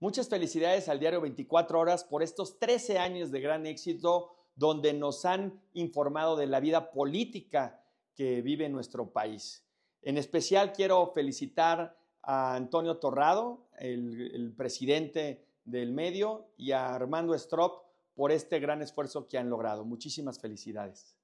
Muchas felicidades al diario 24 horas por estos 13 años de gran éxito donde nos han informado de la vida política que vive nuestro país. En especial quiero felicitar a Antonio Torrado, el, presidente del medio, y a Armando Strop por este gran esfuerzo que han logrado. Muchísimas felicidades.